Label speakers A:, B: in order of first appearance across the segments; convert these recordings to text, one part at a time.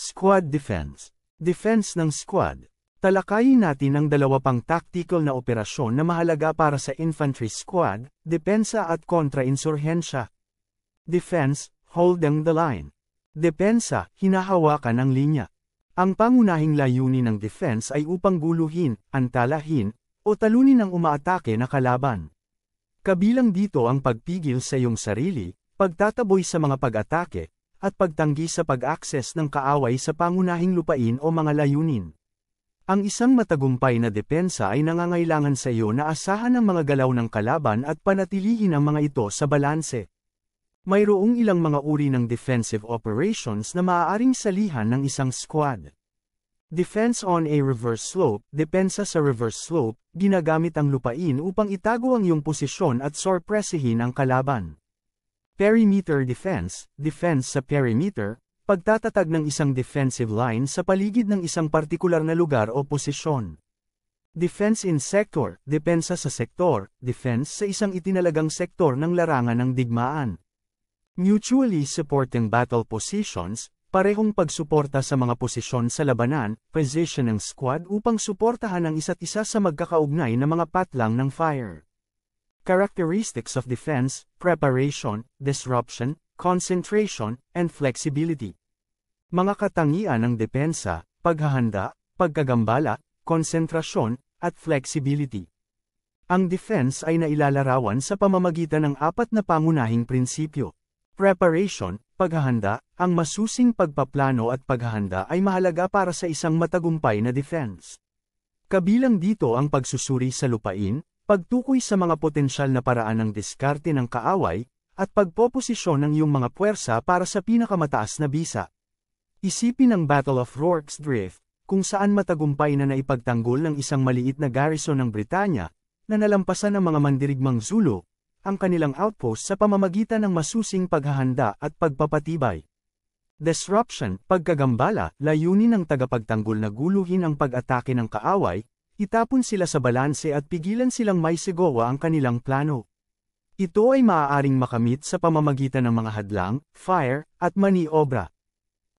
A: Squad Defense Defense ng Squad Talakayin natin ang dalawa pang tactical na operasyon na mahalaga para sa infantry squad, depensa at kontrainsurhensya. Defense, holding the line. Depensa, hinahawakan ang linya. Ang pangunahing layunin ng defense ay upang guluhin, antalahin, o talunin ang umaatake na kalaban. Kabilang dito ang pagpigil sa iyong sarili, pagtataboy sa mga pag-atake, at pagtanggi sa pag-akses ng kaaway sa pangunahing lupain o mga layunin. Ang isang matagumpay na depensa ay nangangailangan sa iyo na asahan ang mga galaw ng kalaban at panatilihin ang mga ito sa balanse. Mayroong ilang mga uri ng defensive operations na maaaring salihan ng isang squad. Defense on a reverse slope, depensa sa reverse slope, ginagamit ang lupain upang itago ang iyong posisyon at sorpresihin ang kalaban. Perimeter defense, defense sa perimeter, pagtatatag ng isang defensive line sa paligid ng isang partikular na lugar o posisyon. Defense in sector, depensa sa sektor, defense sa isang itinalagang sektor ng larangan ng digmaan. Mutually supporting battle positions, parehong pagsuporta sa mga posisyon sa labanan, position ng squad upang suportahan ang isa't isa sa magkakaugnay na mga patlang ng fire. Characteristics of defense, preparation, disruption, concentration, and flexibility. Mga katangian ng depensa, paghahanda, pagkagambala, konsentrasyon, at flexibility. Ang defense ay nailalarawan sa pamamagitan ng apat na pangunahing prinsipyo. Preparation, paghahanda, ang masusing pagpaplano at paghahanda ay mahalaga para sa isang matagumpay na defense. Kabilang dito ang pagsusuri sa lupain, pagtukoy sa mga potensyal na paraan ng diskarte ng kaaway, at pagpoposisyon ng iyong mga puwersa para sa pinakamataas na bisa. Isipin ang Battle of Rorke's Drift, kung saan matagumpay na naipagtanggol ng isang maliit na garrison ng Britanya, na nalampasan ng mga mandirigmang Zulu, ang kanilang outpost sa pamamagitan ng masusing paghahanda at pagpapatibay. Disruption, pagkagambala, layunin ng tagapagtanggol na guluhin ang pag-atake ng kaaway, Itapon sila sa balanse at pigilan silang may sigowa ang kanilang plano. Ito ay maaaring makamit sa pamamagitan ng mga hadlang, fire, at maniobra.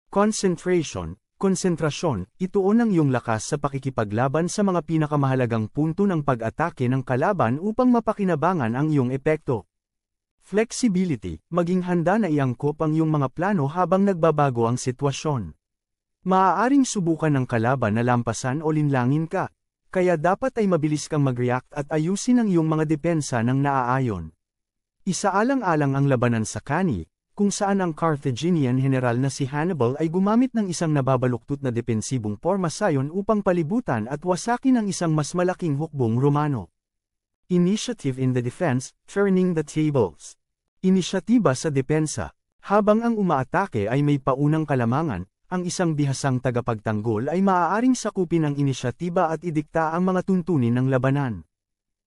A: Concentration, konsentrasyon, ituon ang iyong lakas sa pakikipaglaban sa mga pinakamahalagang punto ng pag-atake ng kalaban upang mapakinabangan ang iyong epekto. Flexibility, maging handa na iangkop ang iyong mga plano habang nagbabago ang sitwasyon. Maaaring subukan ng kalaban na lampasan o linlangin ka, kaya dapat ay mabilis kang mag-react at ayusin ang iyong mga depensa ng naaayon. Isaalang-alang ang labanan sa Kani, kung saan ang Carthaginian general na si Hannibal ay gumamit ng isang nababaluktot na depensibong sayon upang palibutan at wasakin ang isang mas malaking hukbong Romano. Initiative in the Defense, Turning the Tables Inisyatiba sa Depensa Habang ang umaatake ay may paunang kalamangan, ang isang bihasang tagapagtanggol ay maaaring sakupin ang inisyatiba at idikta ang mga tuntunin ng labanan.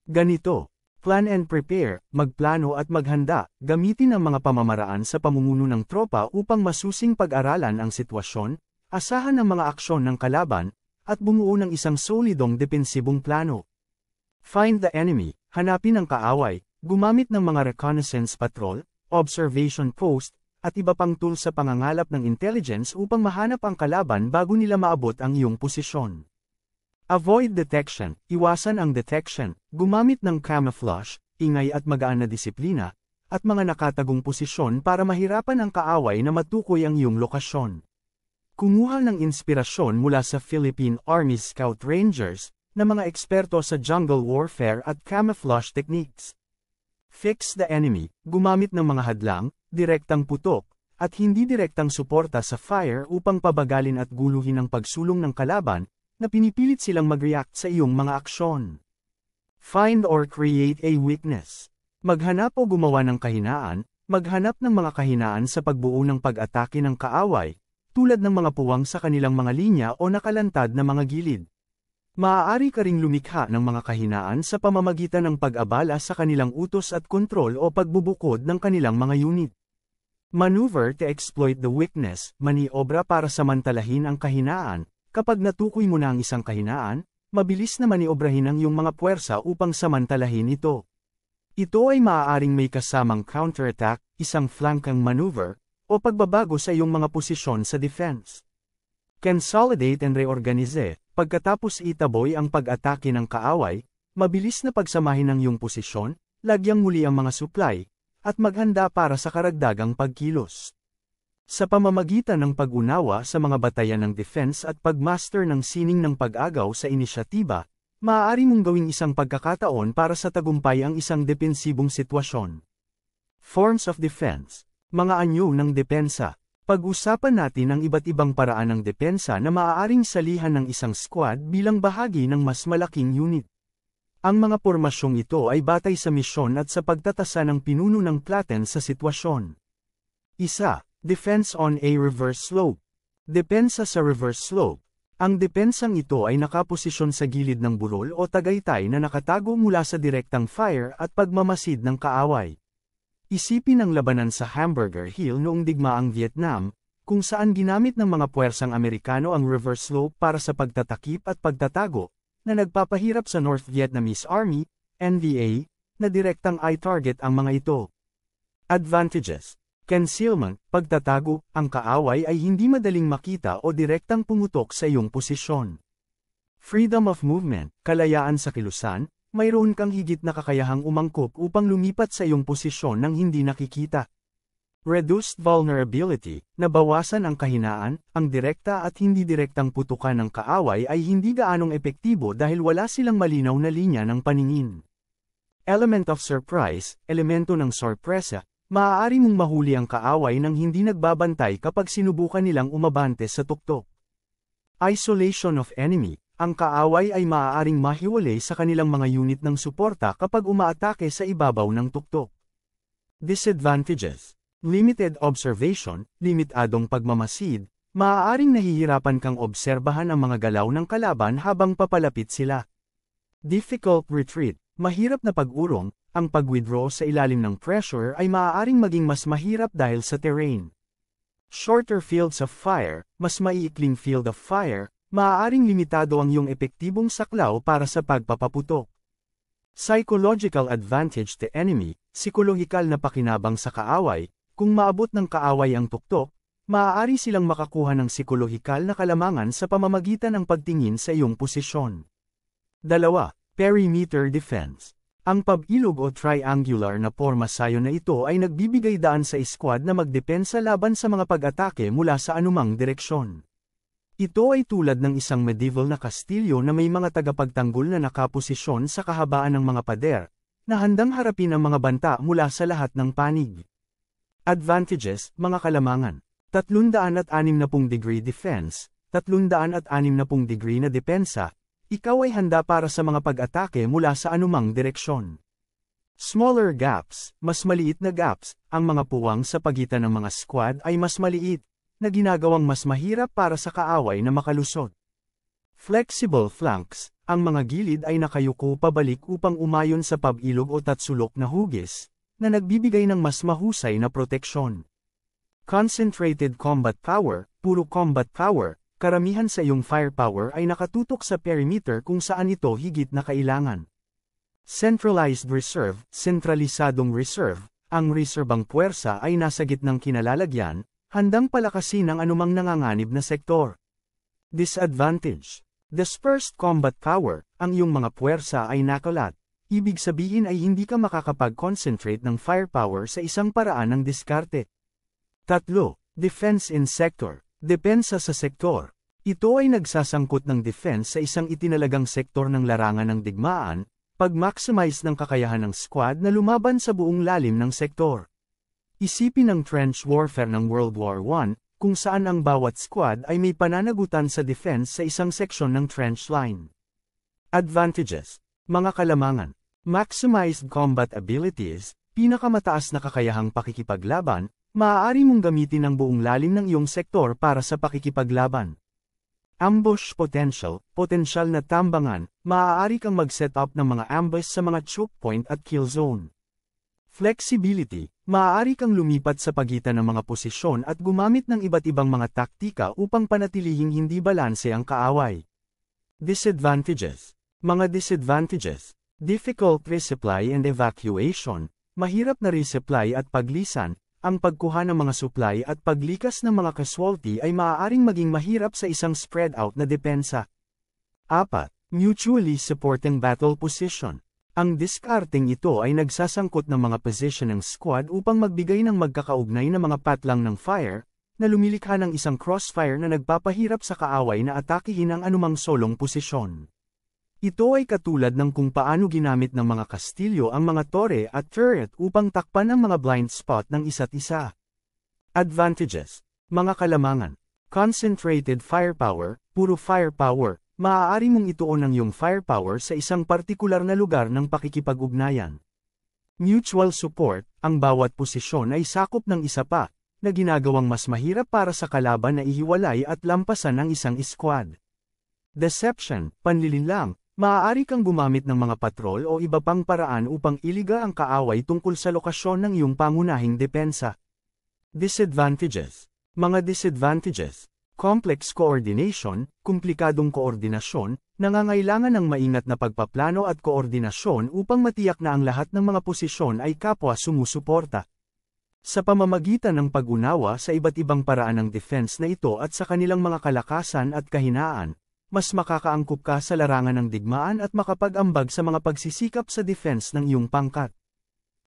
A: Ganito, plan and prepare, magplano at maghanda, gamitin ang mga pamamaraan sa pamumuno ng tropa upang masusing pag-aralan ang sitwasyon, asahan ang mga aksyon ng kalaban, at bumuo ng isang solidong depensibong plano. Find the enemy, hanapin ang kaaway, gumamit ng mga reconnaissance patrol, observation post, at iba pang tool sa pangangalap ng intelligence upang mahanap ang kalaban bago nila maabot ang iyong posisyon. Avoid detection, iwasan ang detection, gumamit ng camouflage, ingay at magaan na disiplina, at mga nakatagong posisyon para mahirapan ang kaaway na matukoy ang iyong lokasyon. Kumuha ng inspirasyon mula sa Philippine Army Scout Rangers, na mga eksperto sa jungle warfare at camouflage techniques. Fix the enemy, gumamit ng mga hadlang, direktang putok, at hindi direktang suporta sa fire upang pabagalin at guluhin ang pagsulong ng kalaban, na pinipilit silang mag-react sa iyong mga aksyon. Find or create a weakness. Maghanap o gumawa ng kahinaan, maghanap ng mga kahinaan sa pagbuo ng pag-atake ng kaaway, tulad ng mga puwang sa kanilang mga linya o nakalantad na mga gilid. Maaari ka ring lumikha ng mga kahinaan sa pamamagitan ng pag-abala sa kanilang utos at kontrol o pagbubukod ng kanilang mga unit. Maneuver to exploit the weakness, maniobra para samantalahin ang kahinaan. Kapag natukoy mo na ang isang kahinaan, mabilis na maniobrahin ang iyong mga puwersa upang samantalahin ito. Ito ay maaaring may kasamang counterattack, isang flankang maneuver, o pagbabago sa iyong mga posisyon sa defense. Consolidate and reorganize. Pagkatapos itaboy ang pag-atake ng kaaway, mabilis na pagsamahin ang iyong posisyon, lagyang muli ang mga supply, at maghanda para sa karagdagang pagkilos. Sa pamamagitan ng pag-unawa sa mga batayan ng defense at pagmaster ng sining ng pag-agaw sa inisyatiba, maaari mong gawing isang pagkakataon para sa tagumpay ang isang depensibong sitwasyon. Forms of Defense Mga anyo ng depensa Pag-usapan natin ang iba't ibang paraan ng depensa na maaaring salihan ng isang squad bilang bahagi ng mas malaking unit. Ang mga pormasyong ito ay batay sa misyon at sa pagtatasa ng pinuno ng Platen sa sitwasyon. Isa, Defense on a Reverse Slope. Depensa sa reverse slope. Ang depensang ito ay nakaposisyon sa gilid ng burol o tagaytay na nakatago mula sa direktang fire at pagmamasid ng kaaway. Isipin ang labanan sa Hamburger Hill noong digmaang Vietnam, kung saan ginamit ng mga puwersang Amerikano ang reverse slope para sa pagtatakip at pagtatago, na nagpapahirap sa North Vietnamese Army, NVA, na direktang i target ang mga ito. Advantages Concealment, pagtatago, ang kaaway ay hindi madaling makita o direktang pumutok sa iyong posisyon. Freedom of movement, kalayaan sa kilusan, mayroon kang higit na kakayahang umangkop upang lumipat sa iyong posisyon nang hindi nakikita. Reduced vulnerability, nabawasan ang kahinaan, ang direkta at hindi direktang putukan ng kaaway ay hindi gaanong epektibo dahil wala silang malinaw na linya ng paningin. Element of surprise, elemento ng sorpresa, maaari mong mahuli ang kaaway nang hindi nagbabantay kapag sinubukan nilang umabante sa tuktok. Isolation of enemy, ang kaaway ay maaaring mahiwalay sa kanilang mga unit ng suporta kapag umaatake sa ibabaw ng tuktok. Disadvantages limited observation, limitadong pagmamasid, maaaring nahihirapan kang obserbahan ang mga galaw ng kalaban habang papalapit sila. Difficult retreat, mahirap na pag-urong, ang pag-withdraw sa ilalim ng pressure ay maaaring maging mas mahirap dahil sa terrain. Shorter fields of fire, mas maiikling field of fire, maaaring limitado ang iyong epektibong saklaw para sa pagpapaputok. Psychological advantage to enemy, psikolohikal na pakinabang sa kaaway, kung maabot ng kaaway ang tuktok, maaari silang makakuha ng psikolohikal na kalamangan sa pamamagitan ng pagtingin sa iyong posisyon. Dalawa, perimeter defense. Ang pab-ilog o triangular na porma sayo na ito ay nagbibigay daan sa squad na magdepensa laban sa mga pag-atake mula sa anumang direksyon. Ito ay tulad ng isang medieval na kastilyo na may mga tagapagtanggol na nakaposisyon sa kahabaan ng mga pader, na handang harapin ang mga banta mula sa lahat ng panig. Advantages, mga kalamangan. 360 degree defense, 360 degree na depensa, ikaw ay handa para sa mga pag-atake mula sa anumang direksyon. Smaller gaps, mas maliit na gaps, ang mga puwang sa pagitan ng mga squad ay mas maliit, na ginagawang mas mahirap para sa kaaway na makalusot. Flexible flanks, ang mga gilid ay nakayuko pabalik upang umayon sa pabilog o tatsulok na hugis, na nagbibigay ng mas mahusay na proteksyon. Concentrated Combat Power, puro combat power, karamihan sa iyong firepower ay nakatutok sa perimeter kung saan ito higit na kailangan. Centralized Reserve, sentralisadong reserve, ang reserbang puwersa ay nasa gitnang kinalalagyan, handang palakasin ang anumang nanganganib na sektor. Disadvantage Dispersed combat power, ang iyong mga puwersa ay nakalat, Ibig sabihin ay hindi ka makakapag-concentrate ng firepower sa isang paraan ng diskarte. Tatlo, defense in sector, depensa sa sektor. Ito ay nagsasangkot ng defense sa isang itinalagang sektor ng larangan ng digmaan, pag-maximize ng kakayahan ng squad na lumaban sa buong lalim ng sektor. Isipin ang trench warfare ng World War I, kung saan ang bawat squad ay may pananagutan sa defense sa isang seksyon ng trench line. Advantages mga kalamangan, maximized combat abilities, pinakamataas na kakayahang pakikipaglaban, maaari mong gamitin ang buong lalim ng iyong sektor para sa pakikipaglaban. Ambush potential, potensyal na tambangan, maaari kang mag-set up ng mga ambush sa mga choke point at kill zone. Flexibility, maaari kang lumipat sa pagitan ng mga posisyon at gumamit ng iba't ibang mga taktika upang panatilihing hindi balanse ang kaaway. Disadvantages mga disadvantages. Difficult resupply and evacuation. Mahirap na resupply at paglisan. Ang pagkuha ng mga supply at paglikas ng mga casualty ay maaaring maging mahirap sa isang spread-out na depensa. 4. Mutually supporting battle position. Ang discarding ito ay nagsasangkot ng mga position ng squad upang magbigay ng magkakaugnay na mga patlang ng fire, na lumilikha ng isang crossfire na nagpapahirap sa kaaway na atakihin ang anumang solong posisyon. Ito ay katulad ng kung paano ginamit ng mga kastilyo ang mga tore at turret upang takpan ang mga blind spot ng isa't isa. Advantages Mga kalamangan Concentrated firepower, puro firepower, maaari mong ituon ang iyong firepower sa isang partikular na lugar ng pakikipag-ugnayan. Mutual support, ang bawat posisyon ay sakop ng isa pa, na ginagawang mas mahirap para sa kalaban na ihiwalay at lampasan ng isang squad. Deception, panlilinlang, Maaari kang gumamit ng mga patrol o iba pang paraan upang iliga ang kaaway tungkol sa lokasyon ng iyong pangunahing depensa. Disadvantages Mga disadvantages Complex coordination, komplikadong koordinasyon, nangangailangan ng maingat na pagpaplano at koordinasyon upang matiyak na ang lahat ng mga posisyon ay kapwa sumusuporta. Sa pamamagitan ng pag-unawa sa iba't ibang paraan ng defense na ito at sa kanilang mga kalakasan at kahinaan, mas makakaangkop ka sa larangan ng digmaan at makapag-ambag sa mga pagsisikap sa defense ng iyong pangkat.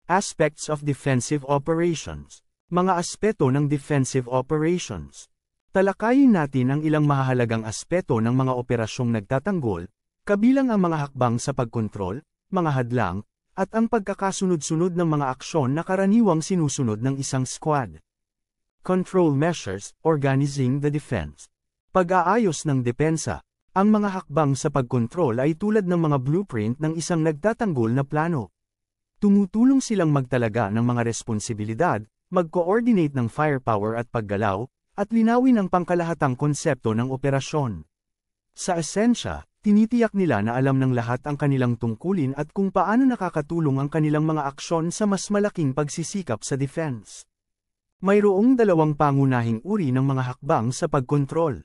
A: Aspects of Defensive Operations Mga aspeto ng defensive operations Talakayin natin ang ilang mahalagang aspeto ng mga operasyong nagtatanggol, kabilang ang mga hakbang sa pagkontrol, mga hadlang, at ang pagkakasunod-sunod ng mga aksyon na karaniwang sinusunod ng isang squad. Control Measures, Organizing the Defense pag-aayos ng depensa Ang mga hakbang sa pagkontrol ay tulad ng mga blueprint ng isang nagtatanggol na plano. Tumutulong silang magtalaga ng mga responsibilidad, mag-coordinate ng firepower at paggalaw, at linawin ang pangkalahatang konsepto ng operasyon. Sa esensya, tinitiyak nila na alam ng lahat ang kanilang tungkulin at kung paano nakakatulong ang kanilang mga aksyon sa mas malaking pagsisikap sa defense. Mayroong dalawang pangunahing uri ng mga hakbang sa pagkontrol.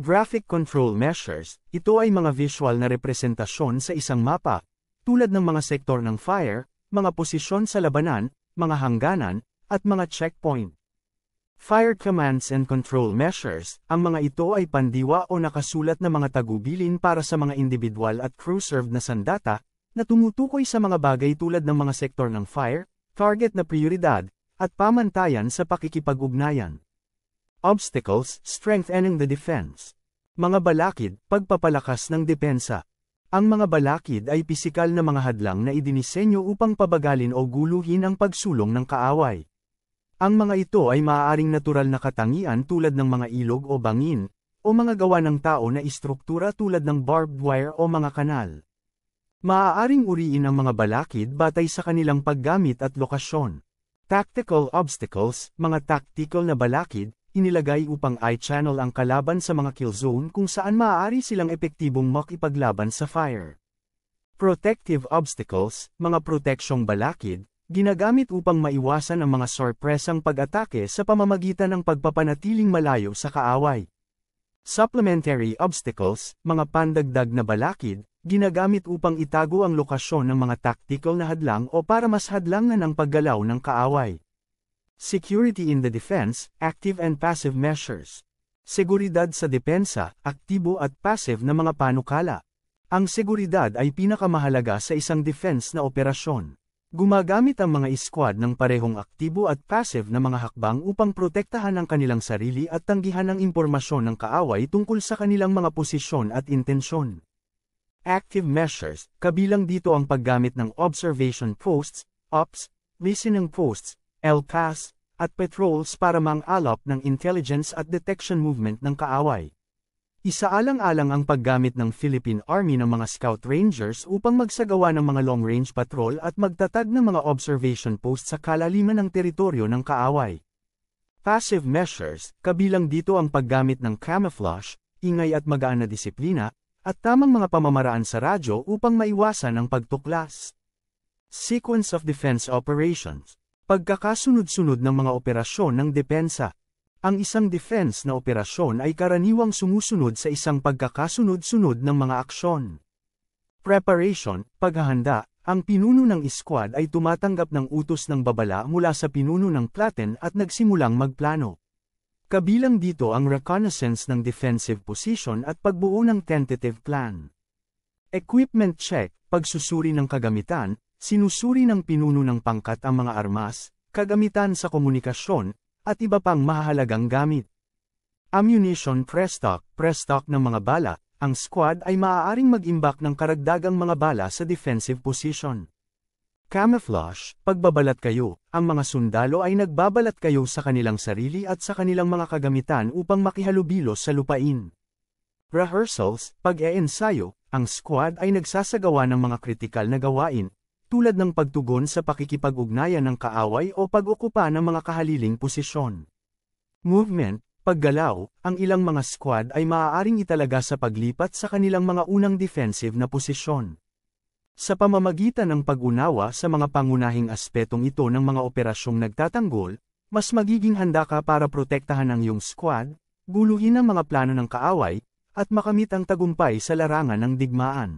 A: Graphic control measures, ito ay mga visual na representasyon sa isang mapa, tulad ng mga sektor ng fire, mga posisyon sa labanan, mga hangganan, at mga checkpoint. Fire commands and control measures, ang mga ito ay pandiwa o nakasulat na mga tagubilin para sa mga individual at crew served na sandata, na tumutukoy sa mga bagay tulad ng mga sektor ng fire, target na prioridad, at pamantayan sa pakikipag-ugnayan obstacles, strengthening the defense. Mga balakid, pagpapalakas ng depensa. Ang mga balakid ay pisikal na mga hadlang na idinisenyo upang pabagalin o guluhin ang pagsulong ng kaaway. Ang mga ito ay maaaring natural na katangian tulad ng mga ilog o bangin, o mga gawa ng tao na istruktura tulad ng barbed wire o mga kanal. Maaaring uriin ang mga balakid batay sa kanilang paggamit at lokasyon. Tactical obstacles, mga tactical na balakid, inilagay upang i-channel ang kalaban sa mga killzone kung saan maaari silang epektibong makipaglaban sa fire. Protective obstacles, mga proteksyong balakid, ginagamit upang maiwasan ang mga sorpresang pag-atake sa pamamagitan ng pagpapanatiling malayo sa kaaway. Supplementary obstacles, mga pandagdag na balakid, ginagamit upang itago ang lokasyon ng mga tactical na hadlang o para mas hadlangan ang paggalaw ng kaaway. Security in the Defense, Active and Passive Measures. Seguridad sa depensa, aktibo at passive na mga panukala. Ang seguridad ay pinakamahalaga sa isang defense na operasyon. Gumagamit ang mga squad ng parehong aktibo at passive na mga hakbang upang protektahan ang kanilang sarili at tanggihan ang impormasyon ng kaaway tungkol sa kanilang mga posisyon at intensyon. Active measures, kabilang dito ang paggamit ng observation posts, ops, listening posts, LCAS, at patrols para mang mangalap ng intelligence at detection movement ng kaaway. Isaalang-alang ang paggamit ng Philippine Army ng mga Scout Rangers upang magsagawa ng mga long-range patrol at magtatag ng mga observation post sa kalaliman ng teritoryo ng kaaway. Passive measures, kabilang dito ang paggamit ng camouflage, ingay at magaan na disiplina, at tamang mga pamamaraan sa radyo upang maiwasan ang pagtuklas. Sequence of Defense Operations Pagkakasunod-sunod ng mga operasyon ng depensa. Ang isang defense na operasyon ay karaniwang sumusunod sa isang pagkakasunod-sunod ng mga aksyon. Preparation, paghahanda, ang pinuno ng squad ay tumatanggap ng utos ng babala mula sa pinuno ng platen at nagsimulang magplano. Kabilang dito ang reconnaissance ng defensive position at pagbuo ng tentative plan. Equipment check, pagsusuri ng kagamitan, Sinusuri ng pinuno ng pangkat ang mga armas, kagamitan sa komunikasyon, at iba pang mahalagang gamit. Ammunition prestock, prestock ng mga bala, ang squad ay maaaring mag-imbak ng karagdagang mga bala sa defensive position. Camouflage, pagbabalat kayo, ang mga sundalo ay nagbabalat kayo sa kanilang sarili at sa kanilang mga kagamitan upang makihalubilo sa lupain. Rehearsals, pag-eensayo, ang squad ay nagsasagawa ng mga kritikal na gawain, tulad ng pagtugon sa pakikipag-ugnayan ng kaaway o pag-okupa ng mga kahaliling posisyon. Movement, paggalaw, ang ilang mga squad ay maaaring italaga sa paglipat sa kanilang mga unang defensive na posisyon. Sa pamamagitan ng pag-unawa sa mga pangunahing aspetong ito ng mga operasyong nagtatanggol, mas magiging handa ka para protektahan ang iyong squad, guluhin ang mga plano ng kaaway, at makamit ang tagumpay sa larangan ng digmaan.